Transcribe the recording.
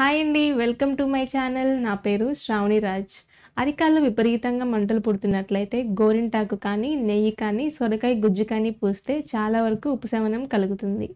hi అండి welcome to my channel నా పేరు శ్రావణి రాజ్ అరికాల్లో విపరీతంగా మంటలు పుడుతున్నట్లయితే గోరింటాకు కానీ నెయ్యి కానీ సొరకాయ గుజ్జు కానీ పూస్తే చాలా వరకు ఉపశమనం కలుగుతుంది